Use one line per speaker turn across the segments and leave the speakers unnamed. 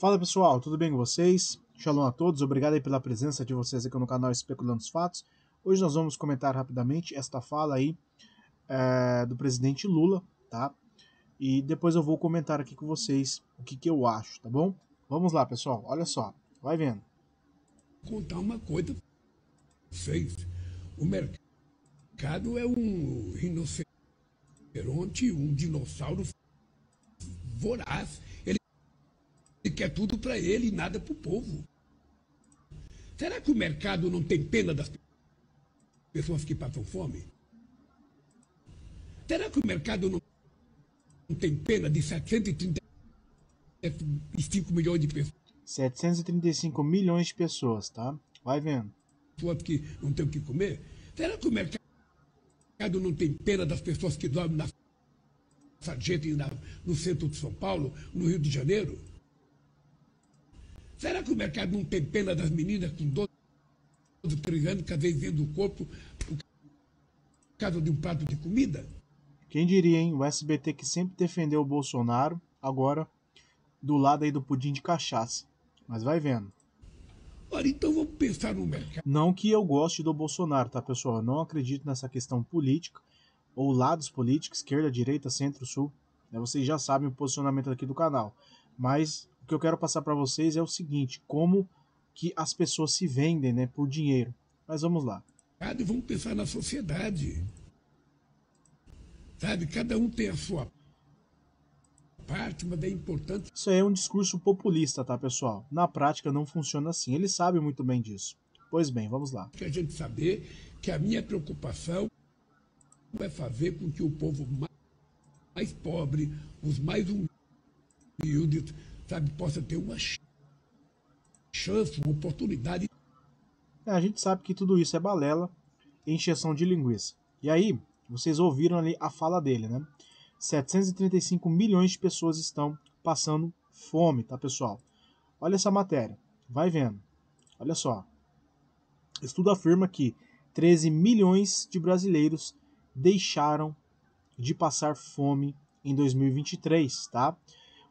Fala pessoal, tudo bem com vocês? Shalom a todos, obrigado pela presença de vocês aqui no canal Especulando os Fatos. Hoje nós vamos comentar rapidamente esta fala aí é, do presidente Lula, tá? E depois eu vou comentar aqui com vocês o que, que eu acho, tá bom? Vamos lá pessoal, olha só, vai vendo. Contar uma coisa vocês: O mercado é um rinoceronte, um dinossauro voraz quer é tudo para ele e nada para o povo. Será que o mercado não tem pena das pessoas que passam fome? Será que o mercado não tem pena de 735 milhões de pessoas? 735 milhões de pessoas, tá? Vai vendo. Pessoas que não tem o que comer? Será que o mercado não tem pena das pessoas que dormem na e no centro de São Paulo, no Rio de Janeiro? Será que o mercado não tem pena das meninas com 12 anos, cada vez vendo o corpo por causa de um prato de comida? Quem diria, hein? O SBT que sempre defendeu o Bolsonaro, agora do lado aí do pudim de cachaça. Mas vai vendo. Olha, então vamos pensar no mercado. Não que eu goste do Bolsonaro, tá, pessoal? Eu não acredito nessa questão política ou lados políticos, esquerda, direita, centro, sul. Né? Vocês já sabem o posicionamento aqui do canal. Mas o que eu quero passar para vocês é o seguinte: como que as pessoas se vendem, né, por dinheiro. Mas vamos lá. vamos pensar na sociedade. Sabe, cada um tem a sua parte, mas é importante. Isso aí é um discurso populista, tá, pessoal? Na prática não funciona assim. Ele sabe muito bem disso. Pois bem, vamos lá. Que a gente saber que a minha preocupação é fazer com que o povo mais pobre, os mais humildes, sabe, possa ter uma chance, uma oportunidade. É, a gente sabe que tudo isso é balela, é encheção de linguiça. E aí, vocês ouviram ali a fala dele, né? 735 milhões de pessoas estão passando fome, tá, pessoal? Olha essa matéria, vai vendo. Olha só. Estudo afirma que 13 milhões de brasileiros deixaram de passar fome em 2023, tá?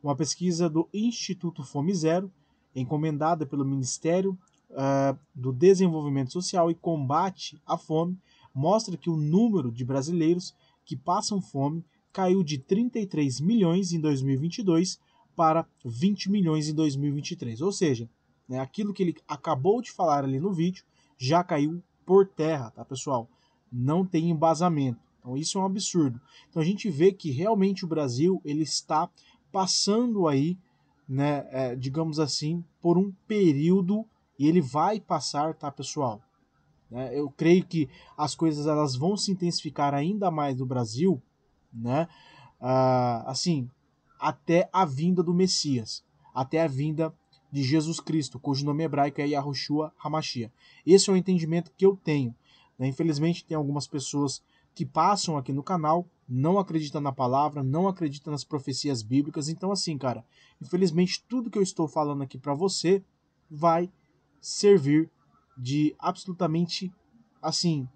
uma pesquisa do Instituto Fome Zero, encomendada pelo Ministério uh, do Desenvolvimento Social e Combate à Fome, mostra que o número de brasileiros que passam fome caiu de 33 milhões em 2022 para 20 milhões em 2023. Ou seja, né, aquilo que ele acabou de falar ali no vídeo já caiu por terra, tá pessoal? Não tem embasamento. Então isso é um absurdo. Então a gente vê que realmente o Brasil ele está passando aí, né, é, digamos assim, por um período e ele vai passar, tá, pessoal? Né, eu creio que as coisas elas vão se intensificar ainda mais no Brasil, né? Ah, assim, até a vinda do Messias, até a vinda de Jesus Cristo, cujo nome hebraico é Yahushua Hamashia. Esse é o entendimento que eu tenho. Né? Infelizmente, tem algumas pessoas que passam aqui no canal não acredita na palavra, não acredita nas profecias bíblicas. Então, assim, cara, infelizmente tudo que eu estou falando aqui para você vai servir de absolutamente assim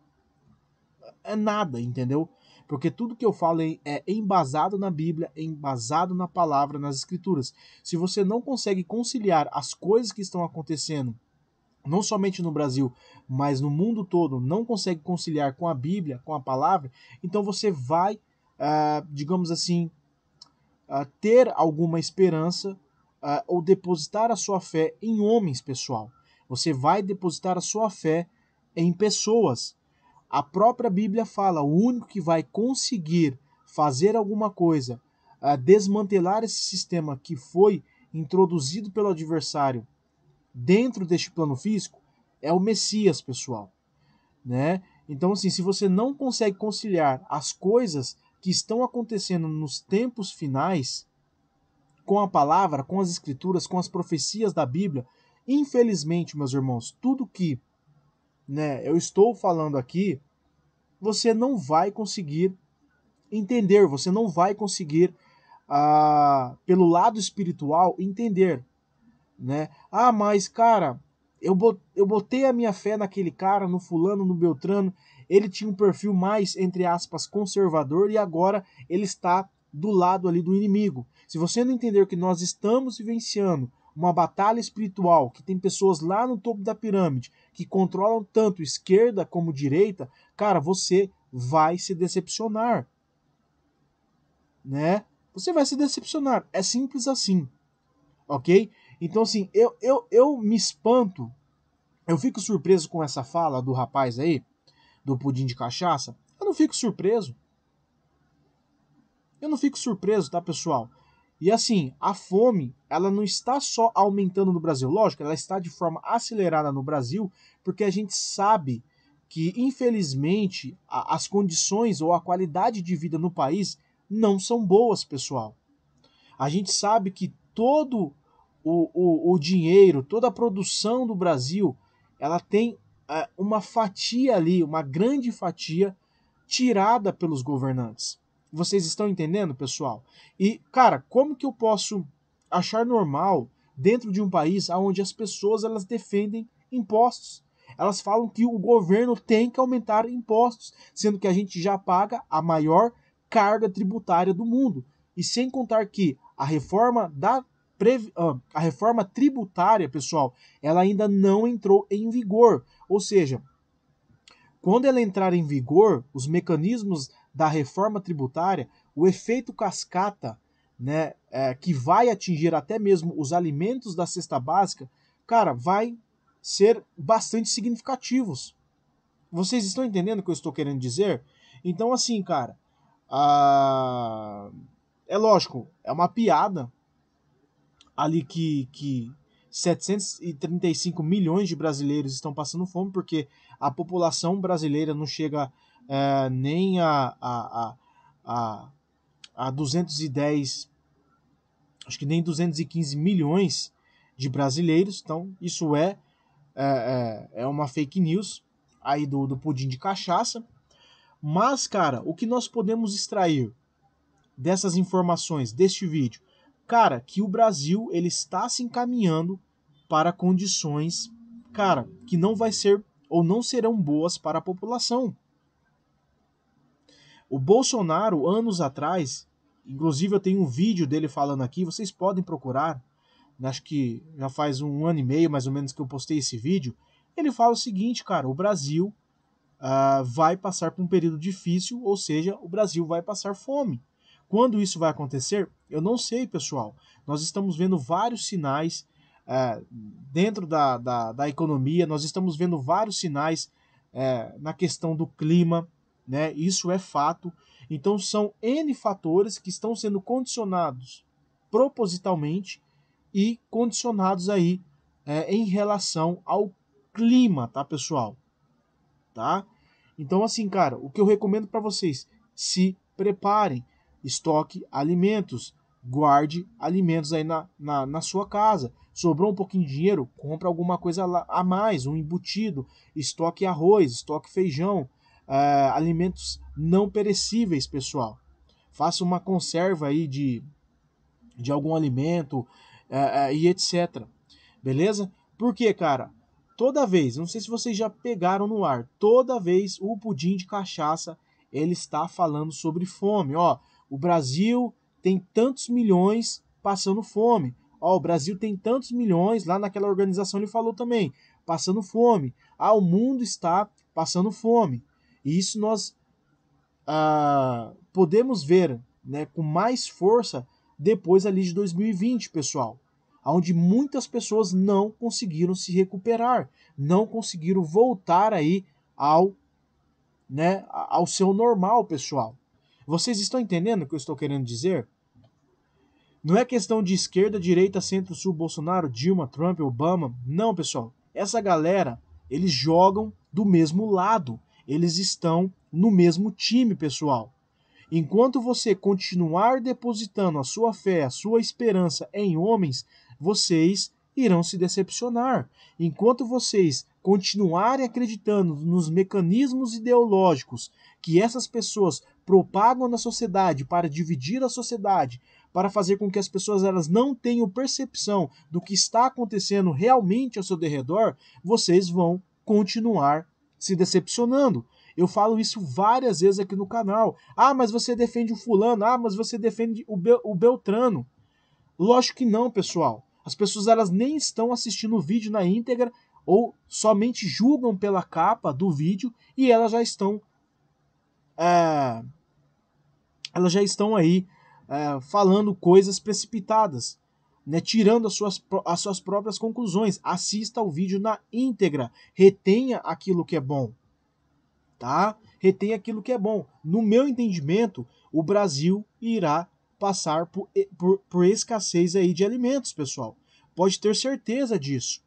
é nada, entendeu? Porque tudo que eu falo é, é embasado na Bíblia, é embasado na palavra, nas escrituras. Se você não consegue conciliar as coisas que estão acontecendo não somente no Brasil, mas no mundo todo, não consegue conciliar com a Bíblia, com a palavra, então você vai, ah, digamos assim, ah, ter alguma esperança ah, ou depositar a sua fé em homens, pessoal. Você vai depositar a sua fé em pessoas. A própria Bíblia fala: o único que vai conseguir fazer alguma coisa, desmantelar esse sistema que foi introduzido pelo adversário dentro deste plano físico é o Messias, pessoal, né? Então, assim, se você não consegue conciliar as coisas que estão acontecendo nos tempos finais com a palavra, com as escrituras, com as profecias da Bíblia, infelizmente, meus irmãos, tudo que né, eu estou falando aqui, você não vai conseguir entender, você não vai conseguir, ah, pelo lado espiritual, entender né? Ah, mas cara, eu, eu botei a minha fé naquele cara, no fulano, no Beltrano. Ele tinha um perfil mais, entre aspas, conservador e agora ele está do lado ali do inimigo. Se você não entender que nós estamos vivenciando uma batalha espiritual que tem pessoas lá no topo da pirâmide que controlam tanto esquerda como direita, cara, você vai se decepcionar. Né? Você vai se decepcionar. É simples assim. Ok? Então, assim, eu, eu, eu me espanto, eu fico surpreso com essa fala do rapaz aí, do pudim de cachaça. Eu não fico surpreso. Eu não fico surpreso, tá, pessoal? E assim, a fome, ela não está só aumentando no Brasil, lógico, ela está de forma acelerada no Brasil, porque a gente sabe que, infelizmente, a, as condições ou a qualidade de vida no país não são boas, pessoal. A gente sabe que todo o, o, o dinheiro, toda a produção do Brasil, ela tem é, uma fatia ali, uma grande fatia tirada pelos governantes. Vocês estão entendendo, pessoal? E, cara, como que eu posso achar normal dentro de um país onde as pessoas elas defendem impostos? Elas falam que o governo tem que aumentar impostos, sendo que a gente já paga a maior carga tributária do mundo. E sem contar que a reforma da previ... a reforma tributária, pessoal, ela ainda não entrou em vigor. Ou seja, quando ela entrar em vigor, os mecanismos da reforma tributária, o efeito cascata, né, é, que vai atingir até mesmo os alimentos da cesta básica, cara, vai ser bastante significativos. Vocês estão entendendo o que eu estou querendo dizer? Então, assim, cara, ah, é lógico, é uma piada, ali que, que 735 milhões de brasileiros estão passando fome, porque a população brasileira não chega é, nem a, a, a, a, 210, acho que nem 215 milhões de brasileiros. Então, isso é, é, é, é uma fake news aí do, do pudim de cachaça. Mas, cara, o que nós podemos extrair dessas informações, deste vídeo? cara, que o Brasil ele está se encaminhando para condições, cara, que não vai ser ou não serão boas para a população. O Bolsonaro, anos atrás, inclusive eu tenho um vídeo dele falando aqui, vocês podem procurar, acho que já faz um ano e meio mais ou menos que eu postei esse vídeo. Ele fala o seguinte, cara: o Brasil uh, vai passar por um período difícil, ou seja, o Brasil vai passar fome. Quando isso vai acontecer? Eu não sei, pessoal. Nós estamos vendo vários sinais é, dentro da, da, da, economia, nós estamos vendo vários sinais é, na questão do clima, né? Isso é fato. Então são N fatores que estão sendo condicionados propositalmente e condicionados aí é, em relação ao clima, tá, pessoal? Tá? Então, assim, cara, o que eu recomendo para vocês, se preparem estoque alimentos, guarde alimentos aí na, na, na, sua casa. Sobrou um pouquinho de dinheiro, compra alguma coisa a mais, um embutido, estoque arroz, estoque feijão, é, alimentos não perecíveis, pessoal. Faça uma conserva aí de, de algum alimento é, é e etc. Beleza? Porque, cara, toda vez, não sei se vocês já pegaram no ar, toda vez o pudim de cachaça ele está falando sobre fome. Ó, o Brasil tem tantos milhões passando fome. Ó, o Brasil tem tantos milhões, lá naquela organização ele falou também, passando fome. Ah, o mundo está passando fome. E isso nós ah, podemos ver né, com mais força depois ali de 2020, pessoal, onde muitas pessoas não conseguiram se recuperar, não conseguiram voltar aí ao, né, ao seu normal, pessoal. Vocês estão entendendo o que eu estou querendo dizer? Não é questão de esquerda, direita, centro, sul, Bolsonaro, Dilma, Trump, Obama. Não, pessoal. Essa galera, eles jogam do mesmo lado. Eles estão no mesmo time, pessoal. Enquanto você continuar depositando a sua fé, a sua esperança em homens, vocês irão se decepcionar. Enquanto vocês continuarem acreditando nos mecanismos ideológicos que essas pessoas propagam na sociedade, para dividir a sociedade, para fazer com que as pessoas elas não tenham percepção do que está acontecendo realmente ao seu derredor, vocês vão continuar se decepcionando. Eu falo isso várias vezes aqui no canal. Ah, mas você defende o fulano, ah, mas você defende o, Bel o Beltrano. Lógico que não, pessoal. As pessoas elas nem estão assistindo o vídeo na íntegra ou somente julgam pela capa do vídeo e elas já estão é, elas já estão aí é, falando coisas precipitadas, né, tirando as suas, as suas próprias conclusões. Assista ao vídeo na íntegra, retenha aquilo que é bom, tá? Retenha aquilo que é bom. No meu entendimento, o Brasil irá passar por, por, por escassez aí de alimentos, pessoal. Pode ter certeza disso.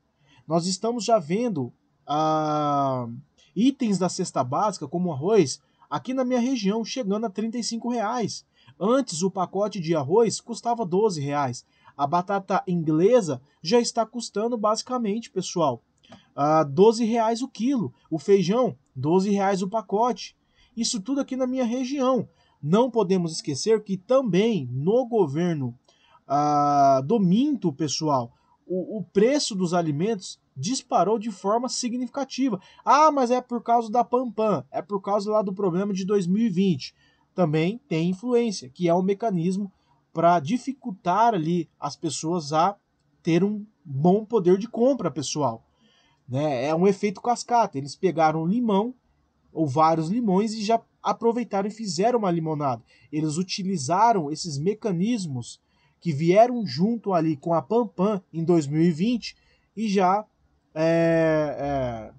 Nós estamos já vendo ah, itens da cesta básica, como arroz, aqui na minha região, chegando a R$ reais. Antes o pacote de arroz custava R$ reais. A batata inglesa já está custando basicamente, pessoal, uh, reais o quilo. O feijão, R$ reais o pacote. Isso tudo aqui na minha região. Não podemos esquecer que também no governo uh, do Minto, pessoal, o, o preço dos alimentos disparou de forma significativa. Ah, mas é por causa da Pampam, é por causa lá do problema de 2020. Também tem influência, que é um mecanismo para dificultar ali as pessoas a ter um bom poder de compra pessoal. Né? É um efeito cascata. Eles pegaram um limão ou vários limões e já aproveitaram e fizeram uma limonada. Eles utilizaram esses mecanismos que vieram junto ali com a Pampam em 2020 e já é, é,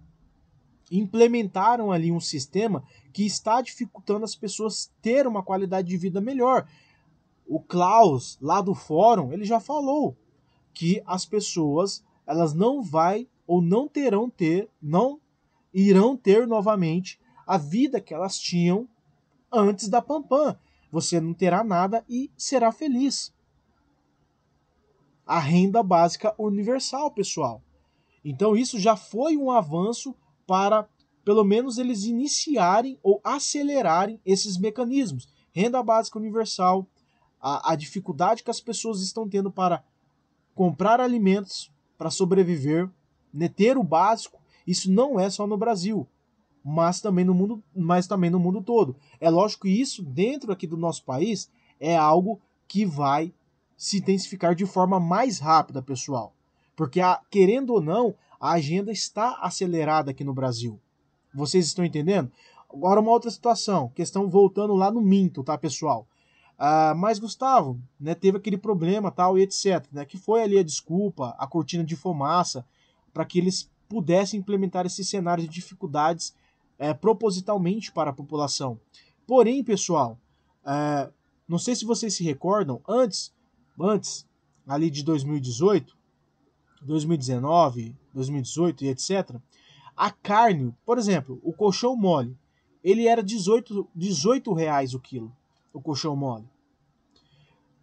implementaram ali um sistema que está dificultando as pessoas ter uma qualidade de vida melhor. O Klaus, lá do fórum, ele já falou que as pessoas elas não vai ou não terão ter, não irão ter novamente a vida que elas tinham antes da Pampam. Você não terá nada e será feliz a renda básica universal, pessoal. Então isso já foi um avanço para pelo menos eles iniciarem ou acelerarem esses mecanismos. Renda básica universal, a, a dificuldade que as pessoas estão tendo para comprar alimentos, para sobreviver, né, ter o básico, isso não é só no Brasil, mas também no mundo, mas também no mundo todo. É lógico que isso dentro aqui do nosso país é algo que vai se intensificar de forma mais rápida, pessoal. Porque, a, querendo ou não, a agenda está acelerada aqui no Brasil. Vocês estão entendendo? Agora, uma outra situação, questão voltando lá no Minto, tá, pessoal? Ah, mas Gustavo, né, teve aquele problema tal e etc, né, que foi ali a desculpa, a cortina de fumaça, para que eles pudessem implementar esse cenário de dificuldades é, propositalmente para a população. Porém, pessoal, é, não sei se vocês se recordam, antes antes, ali de 2018, 2019, 2018 e etc., a carne, por exemplo, o colchão mole, ele era 18, 18 reais o quilo, o colchão mole.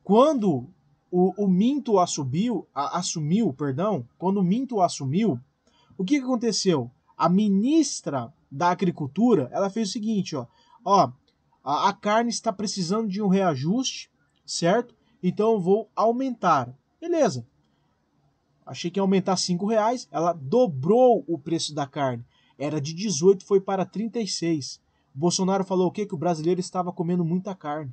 Quando o, o Minto assumiu, a, assumiu, perdão, quando o Minto assumiu, o que, que aconteceu? A ministra da Agricultura, ela fez o seguinte, ó, ó, a, a carne está precisando de um reajuste, certo? então vou aumentar. Beleza. Achei que ia aumentar 5 reais, ela dobrou o preço da carne. Era de 18, foi para 36. Bolsonaro falou o quê? Que o brasileiro estava comendo muita carne.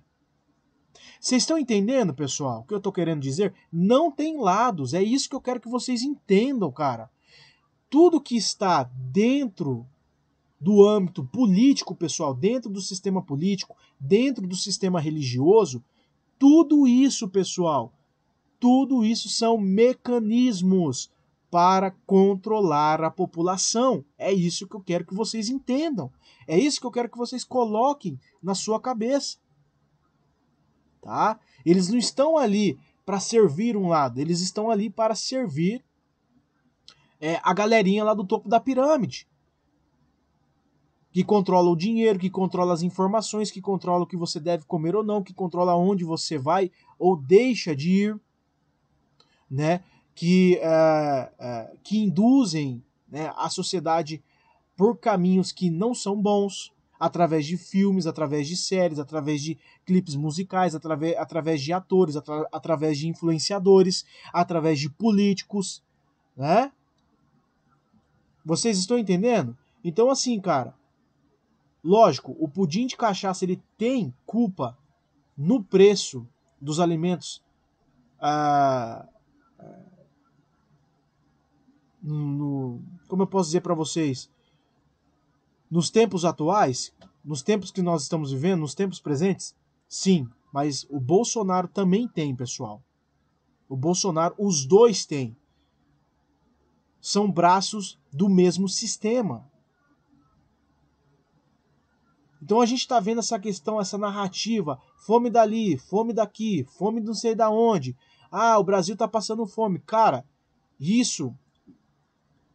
Vocês estão entendendo, pessoal, o que eu estou querendo dizer? Não tem lados, é isso que eu quero que vocês entendam, cara. Tudo que está dentro do âmbito político, pessoal, dentro do sistema político, dentro do sistema religioso, tudo isso, pessoal, tudo isso são mecanismos para controlar a população. É isso que eu quero que vocês entendam. É isso que eu quero que vocês coloquem na sua cabeça. Tá? Eles não estão ali para servir um lado, eles estão ali para servir é, a galerinha lá do topo da pirâmide que controla o dinheiro, que controla as informações, que controla o que você deve comer ou não, que controla onde você vai ou deixa de ir, né? Que, uh, uh, que induzem né, a sociedade por caminhos que não são bons, através de filmes, através de séries, através de clipes musicais, através, através de atores, atra, através de influenciadores, através de políticos, né? Vocês estão entendendo? Então, assim, cara, Lógico, o pudim de cachaça ele tem culpa no preço dos alimentos ah, ah, no, como eu posso dizer para vocês, nos tempos atuais, nos tempos que nós estamos vivendo, nos tempos presentes, sim, mas o Bolsonaro também tem, pessoal. O Bolsonaro, os dois têm. São braços do mesmo sistema. Então a gente está vendo essa questão, essa narrativa, fome dali, fome daqui, fome não sei da onde. Ah, o Brasil está passando fome. Cara, isso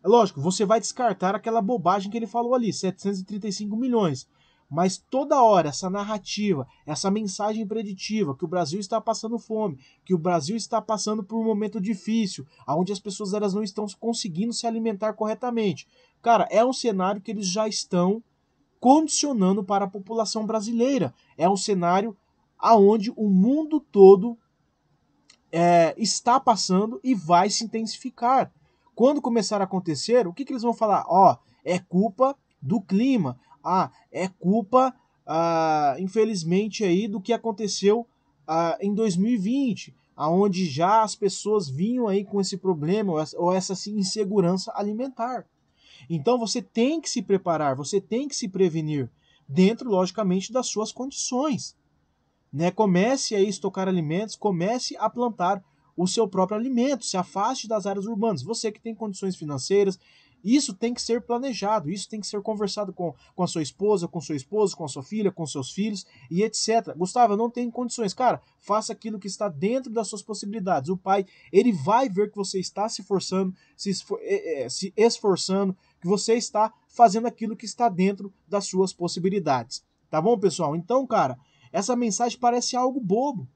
é lógico, você vai descartar aquela bobagem que ele falou ali, 735 milhões. Mas toda hora essa narrativa, essa mensagem preditiva que o Brasil está passando fome, que o Brasil está passando por um momento difícil, onde as pessoas elas não estão conseguindo se alimentar corretamente. Cara, é um cenário que eles já estão condicionando para a população brasileira. É um cenário aonde o mundo todo é, está passando e vai se intensificar. Quando começar a acontecer, o que, que eles vão falar? Ó, oh, é culpa do clima. Ah, é culpa, ah, infelizmente, aí do que aconteceu ah, em 2020, aonde já as pessoas vinham aí com esse problema ou essa assim, insegurança alimentar. Então você tem que se preparar, você tem que se prevenir, dentro, logicamente, das suas condições. Né? Comece a estocar alimentos, comece a plantar o seu próprio alimento, se afaste das áreas urbanas. Você que tem condições financeiras, isso tem que ser planejado, isso tem que ser conversado com, com a sua esposa, com seu esposo, com a sua filha, com seus filhos e etc. Gustavo, não tem condições. Cara, faça aquilo que está dentro das suas possibilidades. O pai, ele vai ver que você está se forçando, se, esfor eh, eh, se esforçando, que você está fazendo aquilo que está dentro das suas possibilidades. Tá bom, pessoal? Então, cara, essa mensagem parece algo bobo.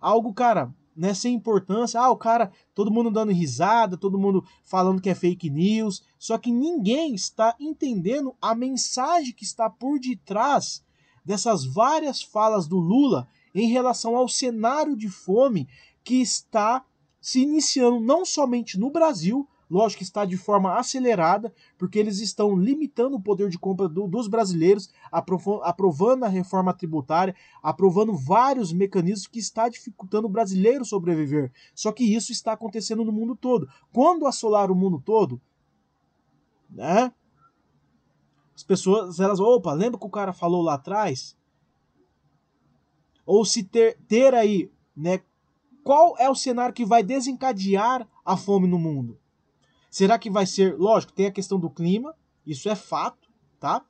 Algo, cara, né, sem importância. Ah, o cara, todo mundo dando risada, todo mundo falando que é fake news. Só que ninguém está entendendo a mensagem que está por detrás dessas várias falas do Lula em relação ao cenário de fome que está se iniciando não somente no Brasil, Lógico que está de forma acelerada, porque eles estão limitando o poder de compra do, dos brasileiros, aprovando a reforma tributária, aprovando vários mecanismos que está dificultando o brasileiro sobreviver. Só que isso está acontecendo no mundo todo. Quando assolar o mundo todo, né? As pessoas, elas, opa, lembra que o cara falou lá atrás? Ou se ter, ter aí, né? Qual é o cenário que vai desencadear a fome no mundo? Será que vai ser. Lógico, tem a questão do clima, isso é fato, tá?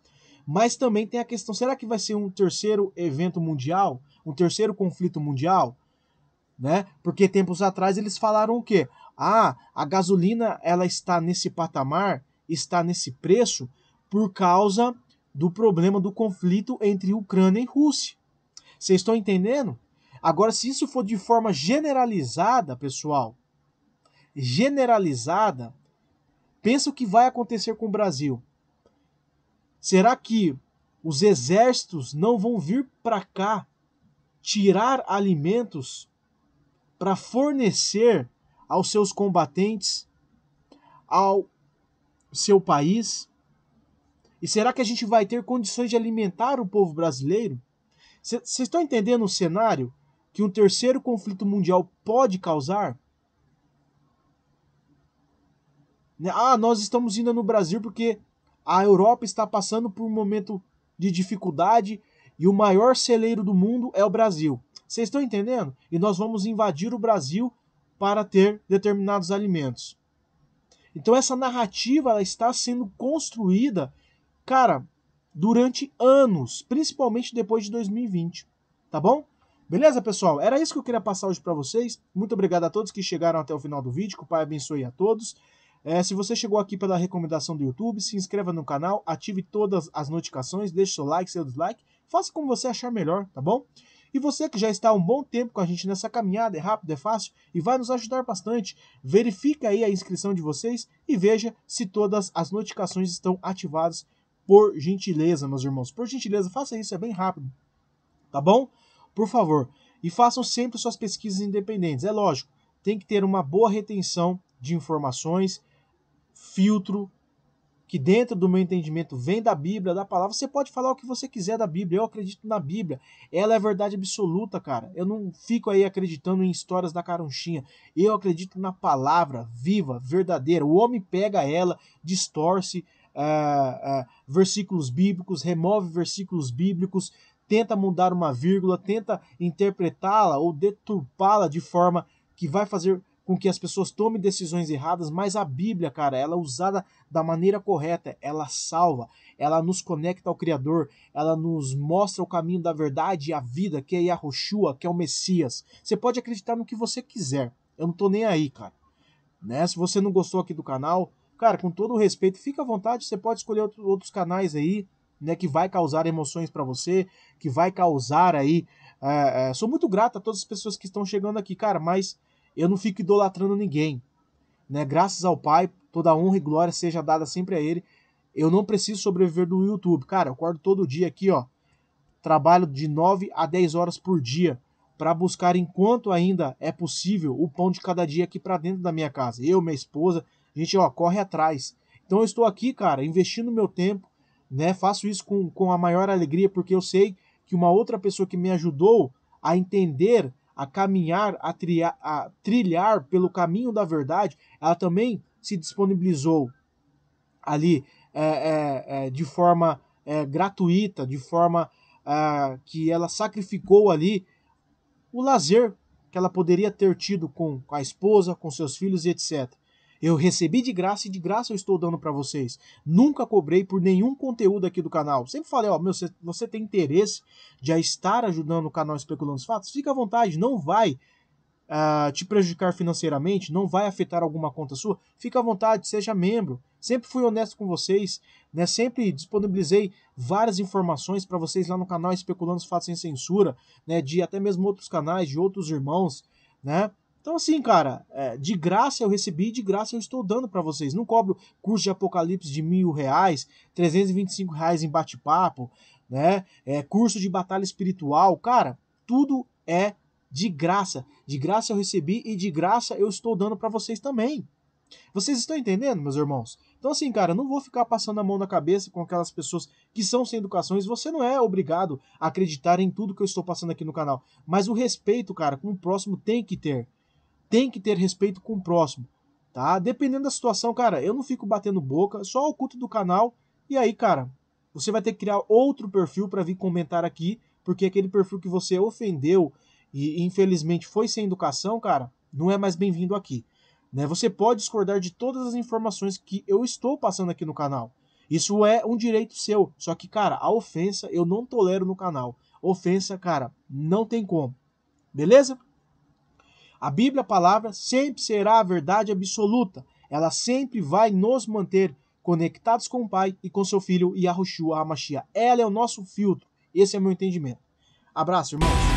Mas também tem a questão: será que vai ser um terceiro evento mundial? Um terceiro conflito mundial? Né? Porque tempos atrás eles falaram o quê? Ah, a gasolina ela está nesse patamar, está nesse preço por causa do problema do conflito entre Ucrânia e Rússia. Vocês estão entendendo? Agora, se isso for de forma generalizada, pessoal, generalizada, Pensa o que vai acontecer com o Brasil. Será que os exércitos não vão vir para cá tirar alimentos para fornecer aos seus combatentes, ao seu país? E será que a gente vai ter condições de alimentar o povo brasileiro? Vocês estão entendendo o cenário que um terceiro conflito mundial pode causar? Né? Ah, nós estamos indo no Brasil porque a Europa está passando por um momento de dificuldade e o maior celeiro do mundo é o Brasil. Vocês estão entendendo? E nós vamos invadir o Brasil para ter determinados alimentos. Então essa narrativa ela está sendo construída, cara, durante anos, principalmente depois de 2020, tá bom? Beleza, pessoal? Era isso que eu queria passar hoje para vocês. Muito obrigado a todos que chegaram até o final do vídeo. Que o Pai abençoe a todos. É, se você chegou aqui pela recomendação do YouTube, se inscreva no canal, ative todas as notificações, deixe seu like, seu dislike, faça como você achar melhor, tá bom? E você que já está há um bom tempo com a gente nessa caminhada, é rápido, é fácil e vai nos ajudar bastante. Verifique aí a inscrição de vocês e veja se todas as notificações estão ativadas por gentileza, meus irmãos. Por gentileza, faça isso, é bem rápido. Tá bom? Por favor. E façam sempre suas pesquisas independentes. É lógico, tem que ter uma boa retenção de informações filtro que dentro do meu entendimento vem da Bíblia, da palavra. Você pode falar o que você quiser da Bíblia. Eu acredito na Bíblia. Ela é verdade absoluta, cara. Eu não fico aí acreditando em histórias da carunchinha Eu acredito na palavra viva, verdadeira. O homem pega ela, distorce uh, uh, versículos bíblicos, remove versículos bíblicos, tenta mudar uma vírgula, tenta interpretá-la ou deturpá-la de forma que vai fazer com que as pessoas tomem decisões erradas, mas a Bíblia, cara, ela é usada da maneira correta, ela salva, ela nos conecta ao Criador, ela nos mostra o caminho da verdade e a vida, que é Yahushua, que é o Messias. Você pode acreditar no que você quiser, eu não tô nem aí, cara. Né? Se você não gostou aqui do canal, cara, com todo o respeito, fica à vontade, você pode escolher outro, outros canais aí, né, que vai causar emoções para você, que vai causar aí. É, é, sou muito grato a todas as pessoas que estão chegando aqui, cara, mas eu não fico idolatrando ninguém. Né? Graças ao Pai, toda honra e glória seja dada sempre a Ele. Eu não preciso sobreviver do YouTube. Cara, eu acordo todo dia aqui, ó. Trabalho de 9 a 10 horas por dia para buscar, enquanto ainda é possível, o pão de cada dia aqui para dentro da minha casa. Eu, minha esposa, a gente, ó, corre atrás. Então eu estou aqui, cara, investindo meu tempo, né? Faço isso com, com a maior alegria, porque eu sei que uma outra pessoa que me ajudou a entender a caminhar, a, a trilhar pelo caminho da verdade, ela também se disponibilizou ali é, é, é de forma é, gratuita, de forma é, que ela sacrificou ali o lazer que ela poderia ter tido com a esposa, com seus filhos e etc. Eu recebi de graça e de graça eu estou dando para vocês. Nunca cobrei por nenhum conteúdo aqui do canal. Sempre falei, ó, meu, você tem interesse de estar ajudando o canal Especulando os Fatos, fica à vontade, não vai uh, te prejudicar financeiramente, não vai afetar alguma conta sua. Fica à vontade, seja membro. Sempre fui honesto com vocês, né? Sempre disponibilizei várias informações para vocês lá no canal Especulando os Fatos sem Censura, né? De até mesmo outros canais, de outros irmãos, né? Então, assim, cara, é, de graça eu recebi, de graça eu estou dando para vocês. Não cobro curso de apocalipse de mil reais, 325 reais em bate-papo, né? É, curso de batalha espiritual, cara, tudo é de graça. De graça eu recebi e de graça eu estou dando para vocês também. Vocês estão entendendo, meus irmãos? Então, assim, cara, não vou ficar passando a mão na cabeça com aquelas pessoas que são sem educações. Você não é obrigado a acreditar em tudo que eu estou passando aqui no canal. Mas o respeito, cara, com o próximo tem que ter tem que ter respeito com o próximo, tá? Dependendo da situação, cara, eu não fico batendo boca, só o culto do canal. E aí, cara, você vai ter que criar outro perfil para vir comentar aqui, porque aquele perfil que você ofendeu e infelizmente foi sem educação, cara, não é mais bem-vindo aqui. Né? Você pode discordar de todas as informações que eu estou passando aqui no canal. Isso é um direito seu. Só que, cara, a ofensa eu não tolero no canal. Ofensa, cara, não tem como. Beleza? A Bíblia, a palavra, sempre será a verdade absoluta. Ela sempre vai nos manter conectados com o Pai e com seu Filho Yahushua HaMashiach. Ela é o nosso filtro. Esse é o meu entendimento. Abraço, irmãos.